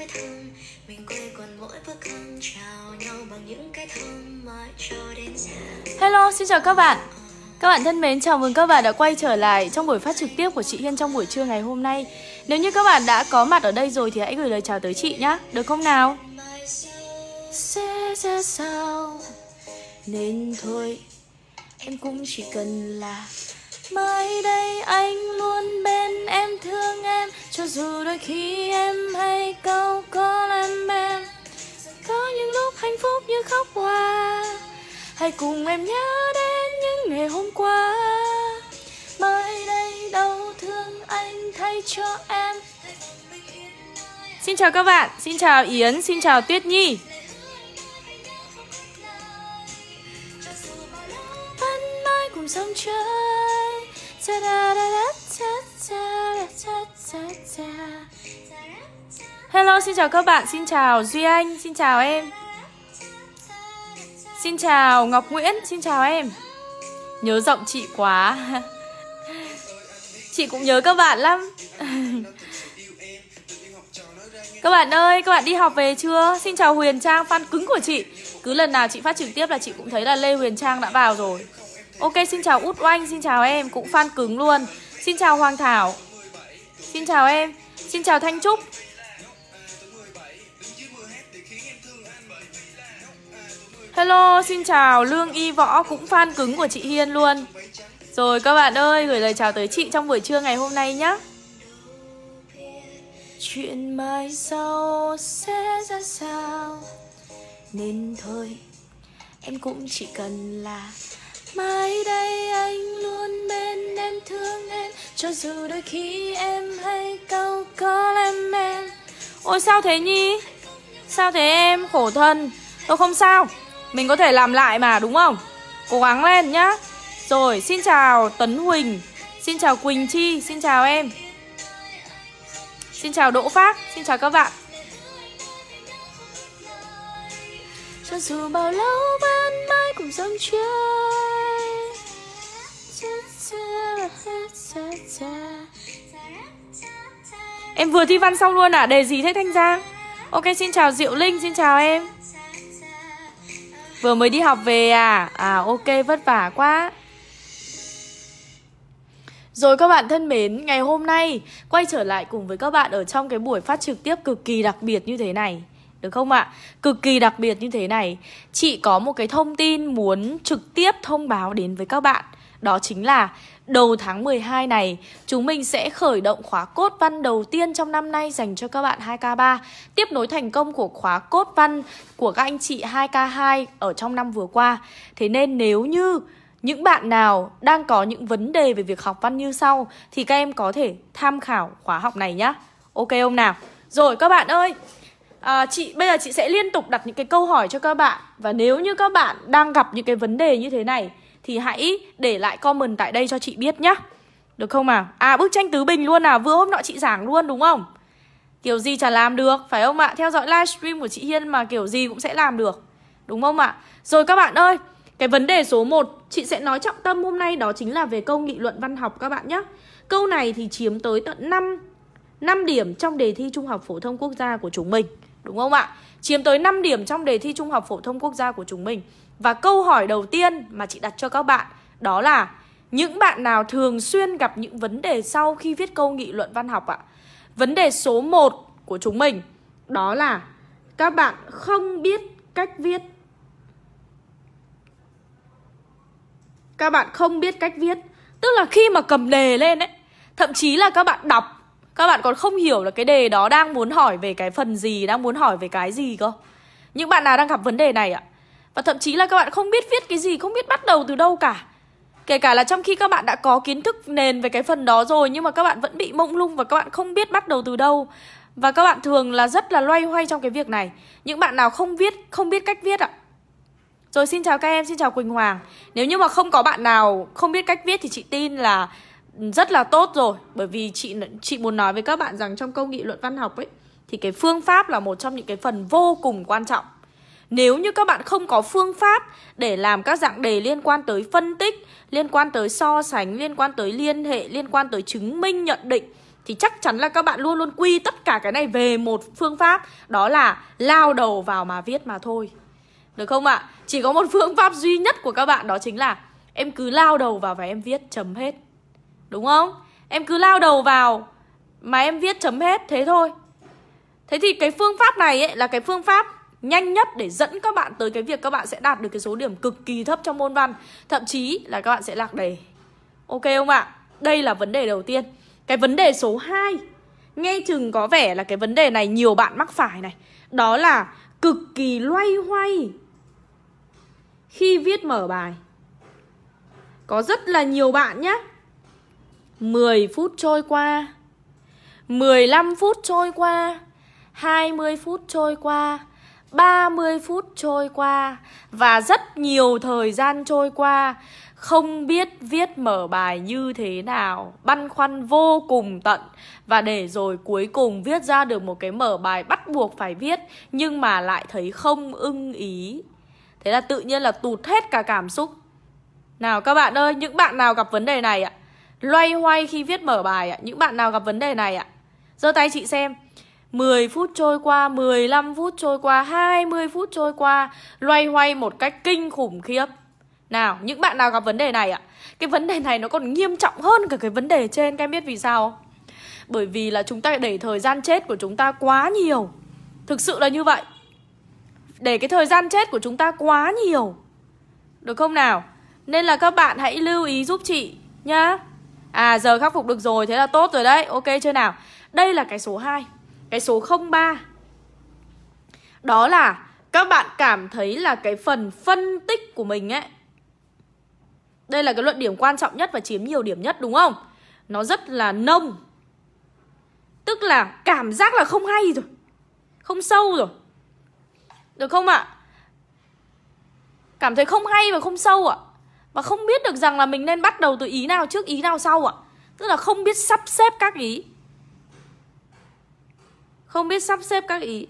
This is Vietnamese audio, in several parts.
khói thơm mình quên còn mỗi bữa cơm chào nhau bằng những cái thơm mãi cho đến sáng hello xin chào các bạn các bạn thân mến, chào mừng các bạn đã quay trở lại trong buổi phát trực tiếp của chị Hiên trong buổi trưa ngày hôm nay. Nếu như các bạn đã có mặt ở đây rồi thì hãy gửi lời chào tới chị nhé, được không nào? Sẽ ra sao? Nên thôi, em cũng chỉ cần là mới đây anh luôn bên em thương em cho dù đôi khi em hay câu có làm em có những lúc hạnh phúc như khóc hoa hãy cùng em nhớ đến những ngày hôm qua mới đây đau thương anh thay cho em Xin chào các bạn, xin chào Yến, xin chào Tuyết Nhi Vẫn mãi cùng sống trời Hello, xin chào các bạn, xin chào Duy Anh, xin chào em Xin chào Ngọc Nguyễn, xin chào em Nhớ giọng chị quá Chị cũng nhớ các bạn lắm Các bạn ơi, các bạn đi học về chưa? Xin chào Huyền Trang, fan cứng của chị Cứ lần nào chị phát trực tiếp là chị cũng thấy là Lê Huyền Trang đã vào rồi Ok xin chào Út Oanh, xin chào em Cũng fan cứng luôn Xin chào Hoàng Thảo Xin chào em Xin chào Thanh Trúc Hello, xin chào Lương Y Võ cũng fan cứng của chị Hiên luôn Rồi các bạn ơi, gửi lời chào tới chị trong buổi trưa ngày hôm nay nhé Chuyện mai sau sẽ ra sao Nên thôi, em cũng chỉ cần là mai đây anh luôn bên em thương em cho dù đôi khi em hay câu có em em ôi sao thế nhi sao thế em khổ thân tôi không sao mình có thể làm lại mà đúng không cố gắng lên nhá rồi xin chào tấn huỳnh xin chào quỳnh chi xin chào em xin chào đỗ phát xin chào các bạn cho dù bao lâu vẫn mãi cùng dòng chơi em vừa thi văn xong luôn à đề gì thế thanh giang ok xin chào diệu linh xin chào em vừa mới đi học về à à ok vất vả quá rồi các bạn thân mến, ngày hôm nay quay trở lại cùng với các bạn ở trong cái buổi phát trực tiếp cực kỳ đặc biệt như thế này được không ạ? Cực kỳ đặc biệt như thế này. Chị có một cái thông tin muốn trực tiếp thông báo đến với các bạn. Đó chính là đầu tháng 12 này chúng mình sẽ khởi động khóa cốt văn đầu tiên trong năm nay dành cho các bạn 2K3 tiếp nối thành công của khóa cốt văn của các anh chị 2K2 ở trong năm vừa qua. Thế nên nếu như những bạn nào đang có những vấn đề về việc học văn như sau thì các em có thể tham khảo khóa học này nhá. Ok không nào? Rồi các bạn ơi, à, chị bây giờ chị sẽ liên tục đặt những cái câu hỏi cho các bạn và nếu như các bạn đang gặp những cái vấn đề như thế này thì hãy để lại comment tại đây cho chị biết nhá được không à à bức tranh tứ bình luôn à vừa hôm nọ chị giảng luôn đúng không kiểu gì chả làm được phải không ạ theo dõi livestream của chị hiên mà kiểu gì cũng sẽ làm được đúng không ạ rồi các bạn ơi cái vấn đề số 1 chị sẽ nói trọng tâm hôm nay đó chính là về câu nghị luận văn học các bạn nhé. Câu này thì chiếm tới tận 5 năm điểm trong đề thi Trung học phổ thông quốc gia của chúng mình đúng không ạ? Chiếm tới 5 điểm trong đề thi Trung học phổ thông quốc gia của chúng mình. Và câu hỏi đầu tiên mà chị đặt cho các bạn đó là những bạn nào thường xuyên gặp những vấn đề sau khi viết câu nghị luận văn học ạ? Vấn đề số 1 của chúng mình đó là các bạn không biết cách viết. Các bạn không biết cách viết, tức là khi mà cầm đề lên ấy, thậm chí là các bạn đọc các bạn còn không hiểu là cái đề đó đang muốn hỏi về cái phần gì đang muốn hỏi về cái gì cơ những bạn nào đang gặp vấn đề này ạ và thậm chí là các bạn không biết viết cái gì không biết bắt đầu từ đâu cả kể cả là trong khi các bạn đã có kiến thức nền về cái phần đó rồi nhưng mà các bạn vẫn bị mông lung và các bạn không biết bắt đầu từ đâu và các bạn thường là rất là loay hoay trong cái việc này những bạn nào không viết không biết cách viết ạ rồi xin chào các em xin chào quỳnh hoàng nếu như mà không có bạn nào không biết cách viết thì chị tin là rất là tốt rồi bởi vì chị chị muốn nói với các bạn rằng trong câu nghị luận văn học ấy thì cái phương pháp là một trong những cái phần vô cùng quan trọng nếu như các bạn không có phương pháp để làm các dạng đề liên quan tới phân tích liên quan tới so sánh liên quan tới liên hệ liên quan tới chứng minh nhận định thì chắc chắn là các bạn luôn luôn quy tất cả cái này về một phương pháp đó là lao đầu vào mà viết mà thôi được không ạ à? chỉ có một phương pháp duy nhất của các bạn đó chính là em cứ lao đầu vào và em viết chấm hết Đúng không? Em cứ lao đầu vào mà em viết chấm hết thế thôi. Thế thì cái phương pháp này ấy là cái phương pháp nhanh nhất để dẫn các bạn tới cái việc các bạn sẽ đạt được cái số điểm cực kỳ thấp trong môn văn, thậm chí là các bạn sẽ lạc đề. Ok không ạ? Đây là vấn đề đầu tiên. Cái vấn đề số 2 nghe chừng có vẻ là cái vấn đề này nhiều bạn mắc phải này, đó là cực kỳ loay hoay khi viết mở bài. Có rất là nhiều bạn nhé 10 phút trôi qua 15 phút trôi qua 20 phút trôi qua 30 phút trôi qua Và rất nhiều thời gian trôi qua Không biết viết mở bài như thế nào Băn khoăn vô cùng tận Và để rồi cuối cùng viết ra được một cái mở bài bắt buộc phải viết Nhưng mà lại thấy không ưng ý Thế là tự nhiên là tụt hết cả cảm xúc Nào các bạn ơi, những bạn nào gặp vấn đề này ạ loay hoay khi viết mở bài ạ. Những bạn nào gặp vấn đề này ạ? Giơ tay chị xem. 10 phút trôi qua, 15 phút trôi qua, 20 phút trôi qua, loay hoay một cách kinh khủng khiếp. Nào, những bạn nào gặp vấn đề này ạ? Cái vấn đề này nó còn nghiêm trọng hơn cả cái vấn đề trên, các em biết vì sao không? Bởi vì là chúng ta để thời gian chết của chúng ta quá nhiều. Thực sự là như vậy. Để cái thời gian chết của chúng ta quá nhiều. Được không nào? Nên là các bạn hãy lưu ý giúp chị nhá. À giờ khắc phục được rồi, thế là tốt rồi đấy Ok chưa nào Đây là cái số 2 Cái số 03 Đó là các bạn cảm thấy là cái phần phân tích của mình ấy Đây là cái luận điểm quan trọng nhất và chiếm nhiều điểm nhất đúng không? Nó rất là nông Tức là cảm giác là không hay rồi Không sâu rồi Được không ạ? À? Cảm thấy không hay và không sâu ạ à? Và không biết được rằng là mình nên bắt đầu từ ý nào trước ý nào sau ạ à? Tức là không biết sắp xếp các ý Không biết sắp xếp các ý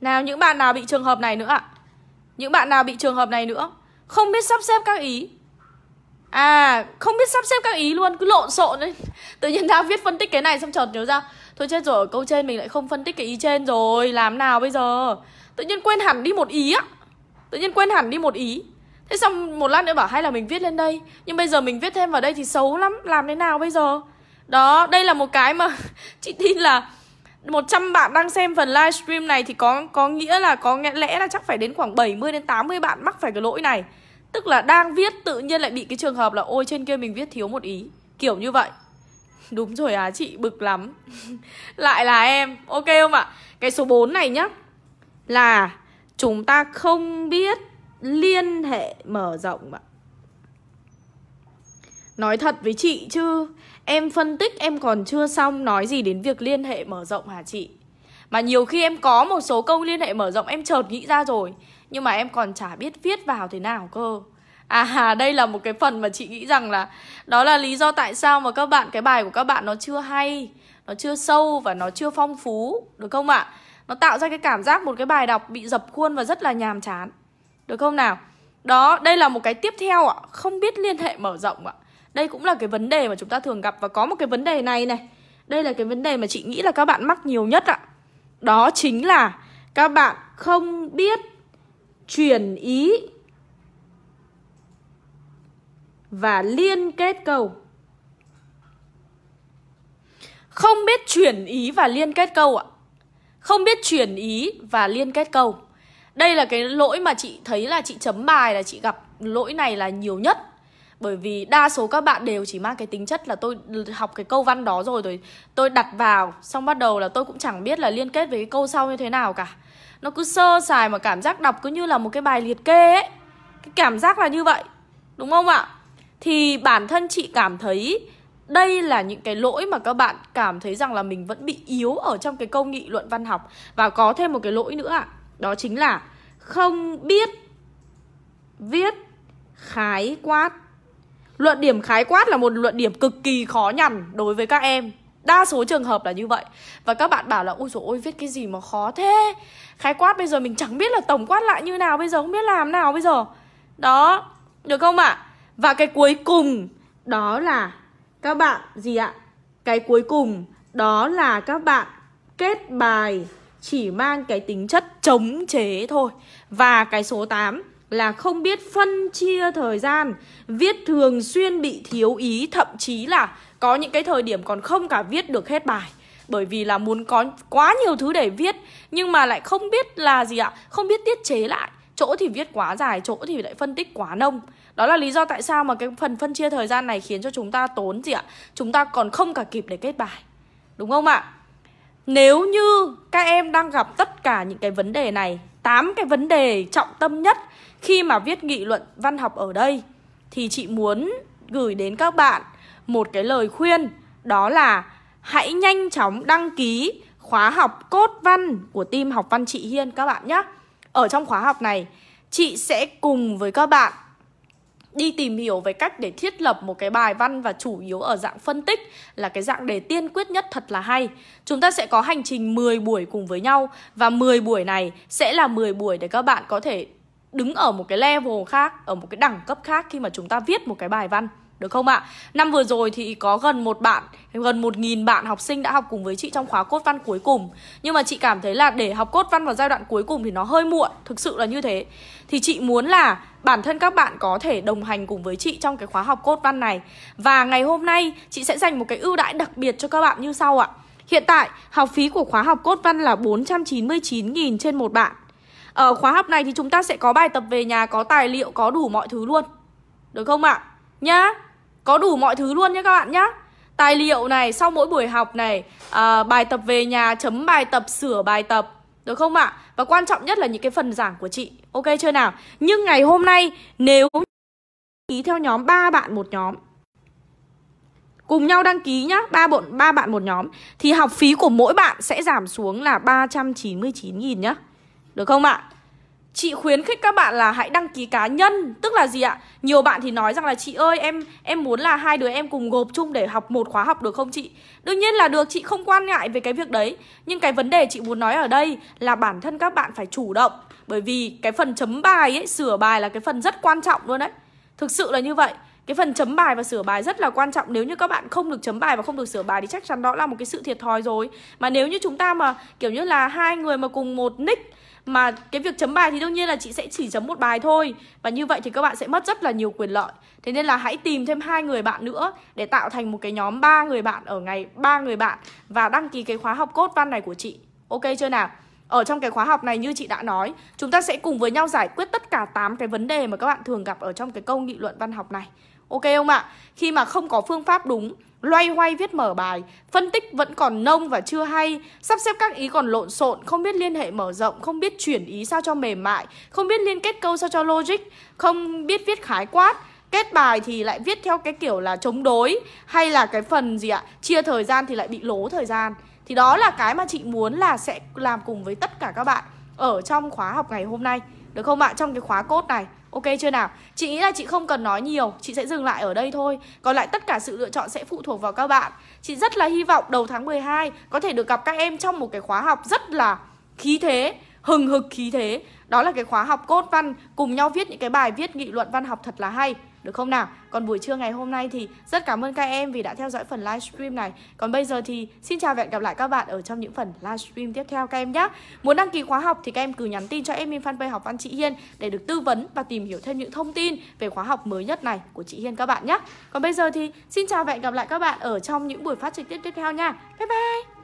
Nào những bạn nào bị trường hợp này nữa ạ à? Những bạn nào bị trường hợp này nữa Không biết sắp xếp các ý À không biết sắp xếp các ý luôn Cứ lộn xộn đấy Tự nhiên đang viết phân tích cái này xong chợt nhớ ra Thôi chết rồi ở câu trên mình lại không phân tích cái ý trên rồi Làm nào bây giờ Tự nhiên quên hẳn đi một ý á tự nhiên quên hẳn đi một ý thế xong một lát nữa bảo hay là mình viết lên đây nhưng bây giờ mình viết thêm vào đây thì xấu lắm làm thế nào bây giờ đó đây là một cái mà chị tin là 100 bạn đang xem phần livestream này thì có có nghĩa là có lẽ là chắc phải đến khoảng 70 đến 80 bạn mắc phải cái lỗi này. Tức là đang viết tự nhiên lại bị cái trường hợp là ôi trên kia mình viết thiếu một ý, kiểu như vậy. Đúng rồi á à, chị bực lắm. lại là em, ok không ạ? Cái số 4 này nhá là chúng ta không biết liên hệ mở rộng ạ Nói thật với chị chứ Em phân tích em còn chưa xong Nói gì đến việc liên hệ mở rộng hả chị Mà nhiều khi em có một số câu liên hệ mở rộng Em chợt nghĩ ra rồi Nhưng mà em còn chả biết viết vào thế nào cơ À đây là một cái phần mà chị nghĩ rằng là Đó là lý do tại sao mà các bạn Cái bài của các bạn nó chưa hay Nó chưa sâu và nó chưa phong phú Được không ạ à? Nó tạo ra cái cảm giác một cái bài đọc bị dập khuôn và rất là nhàm chán. Được không nào? Đó, đây là một cái tiếp theo ạ, không biết liên hệ mở rộng ạ. Đây cũng là cái vấn đề mà chúng ta thường gặp và có một cái vấn đề này này. Đây là cái vấn đề mà chị nghĩ là các bạn mắc nhiều nhất ạ. Đó chính là các bạn không biết chuyển ý và liên kết câu. Không biết chuyển ý và liên kết câu ạ không biết chuyển ý và liên kết câu đây là cái lỗi mà chị thấy là chị chấm bài là chị gặp lỗi này là nhiều nhất bởi vì đa số các bạn đều chỉ mang cái tính chất là tôi học cái câu văn đó rồi rồi tôi đặt vào xong bắt đầu là tôi cũng chẳng biết là liên kết với cái câu sau như thế nào cả nó cứ sơ sài mà cảm giác đọc cứ như là một cái bài liệt kê ấy cái cảm giác là như vậy đúng không ạ thì bản thân chị cảm thấy đây là những cái lỗi mà các bạn cảm thấy rằng là mình vẫn bị yếu ở trong cái câu nghị luận văn học và có thêm một cái lỗi nữa ạ đó chính là không biết viết khái quát luận điểm khái quát là một luận điểm cực kỳ khó nhằn đối với các em đa số trường hợp là như vậy và các bạn bảo là ôi dồi ôi viết cái gì mà khó thế khái quát bây giờ mình chẳng biết là tổng quát lại như nào bây giờ không biết làm nào bây giờ đó được không ạ à? và cái cuối cùng đó là các bạn gì ạ? Cái cuối cùng đó là các bạn kết bài chỉ mang cái tính chất chống chế thôi. Và cái số 8 là không biết phân chia thời gian, viết thường xuyên bị thiếu ý, thậm chí là có những cái thời điểm còn không cả viết được hết bài. Bởi vì là muốn có quá nhiều thứ để viết nhưng mà lại không biết là gì ạ, không biết tiết chế lại. Chỗ thì viết quá dài, chỗ thì lại phân tích quá nông. Đó là lý do tại sao mà cái phần phân chia thời gian này khiến cho chúng ta tốn gì ạ? Chúng ta còn không cả kịp để kết bài. Đúng không ạ? Nếu như các em đang gặp tất cả những cái vấn đề này, tám cái vấn đề trọng tâm nhất khi mà viết nghị luận văn học ở đây thì chị muốn gửi đến các bạn một cái lời khuyên đó là hãy nhanh chóng đăng ký khóa học cốt văn của team học văn chị Hiên các bạn nhé. Ở trong khóa học này, chị sẽ cùng với các bạn đi tìm hiểu về cách để thiết lập một cái bài văn và chủ yếu ở dạng phân tích là cái dạng đề tiên quyết nhất thật là hay. Chúng ta sẽ có hành trình 10 buổi cùng với nhau và 10 buổi này sẽ là 10 buổi để các bạn có thể đứng ở một cái level khác, ở một cái đẳng cấp khác khi mà chúng ta viết một cái bài văn được không ạ? Năm vừa rồi thì có gần một bạn, gần một nghìn bạn học sinh đã học cùng với chị trong khóa cốt văn cuối cùng. Nhưng mà chị cảm thấy là để học cốt văn vào giai đoạn cuối cùng thì nó hơi muộn, thực sự là như thế. Thì chị muốn là bản thân các bạn có thể đồng hành cùng với chị trong cái khóa học cốt văn này. Và ngày hôm nay chị sẽ dành một cái ưu đãi đặc biệt cho các bạn như sau ạ. Hiện tại học phí của khóa học cốt văn là 499.000 trên một bạn. Ở khóa học này thì chúng ta sẽ có bài tập về nhà, có tài liệu, có đủ mọi thứ luôn. Được không ạ? Nhá. Có đủ mọi thứ luôn nhé các bạn nhá tài liệu này sau mỗi buổi học này à, bài tập về nhà chấm bài tập sửa bài tập được không ạ? À? Và quan trọng nhất là những cái phần giảng của chị Ok chưa nào? Nhưng ngày hôm nay nếu ký theo nhóm ba bạn một nhóm Cùng nhau đăng ký nhá, ba bọn ba bạn một nhóm thì học phí của mỗi bạn sẽ giảm xuống là 399 000 nhá. Được không ạ? À? chị khuyến khích các bạn là hãy đăng ký cá nhân tức là gì ạ nhiều bạn thì nói rằng là chị ơi em em muốn là hai đứa em cùng gộp chung để học một khóa học được không chị đương nhiên là được chị không quan ngại về cái việc đấy nhưng cái vấn đề chị muốn nói ở đây là bản thân các bạn phải chủ động bởi vì cái phần chấm bài ấy sửa bài là cái phần rất quan trọng luôn đấy thực sự là như vậy cái phần chấm bài và sửa bài rất là quan trọng nếu như các bạn không được chấm bài và không được sửa bài thì chắc chắn đó là một cái sự thiệt thòi rồi mà nếu như chúng ta mà kiểu như là hai người mà cùng một nick mà cái việc chấm bài thì đương nhiên là chị sẽ chỉ chấm một bài thôi và như vậy thì các bạn sẽ mất rất là nhiều quyền lợi thế nên là hãy tìm thêm hai người bạn nữa để tạo thành một cái nhóm ba người bạn ở ngày ba người bạn và đăng ký cái khóa học cốt văn này của chị ok chưa nào ở trong cái khóa học này như chị đã nói chúng ta sẽ cùng với nhau giải quyết tất cả 8 cái vấn đề mà các bạn thường gặp ở trong cái câu nghị luận văn học này ok không ạ khi mà không có phương pháp đúng loay hoay viết mở bài, phân tích vẫn còn nông và chưa hay, sắp xếp các ý còn lộn xộn, không biết liên hệ mở rộng, không biết chuyển ý sao cho mềm mại, không biết liên kết câu sao cho logic, không biết viết khái quát. Kết bài thì lại viết theo cái kiểu là chống đối hay là cái phần gì ạ, chia thời gian thì lại bị lố thời gian. Thì đó là cái mà chị muốn là sẽ làm cùng với tất cả các bạn ở trong khóa học ngày hôm nay. Được không ạ? Trong cái khóa cốt này Ok chưa nào? Chị nghĩ là chị không cần nói nhiều, chị sẽ dừng lại ở đây thôi. Còn lại tất cả sự lựa chọn sẽ phụ thuộc vào các bạn. Chị rất là hy vọng đầu tháng 12 có thể được gặp các em trong một cái khóa học rất là khí thế, hừng hực khí thế. Đó là cái khóa học cốt văn cùng nhau viết những cái bài viết nghị luận văn học thật là hay được không nào? Còn buổi trưa ngày hôm nay thì rất cảm ơn các em vì đã theo dõi phần livestream này. Còn bây giờ thì xin chào và hẹn gặp lại các bạn ở trong những phần livestream tiếp theo các em nhé. Muốn đăng ký khóa học thì các em cứ nhắn tin cho em in fanpage học văn chị Hiên để được tư vấn và tìm hiểu thêm những thông tin về khóa học mới nhất này của chị Hiên các bạn nhé. Còn bây giờ thì xin chào và hẹn gặp lại các bạn ở trong những buổi phát trực tiếp tiếp theo nha. Bye bye!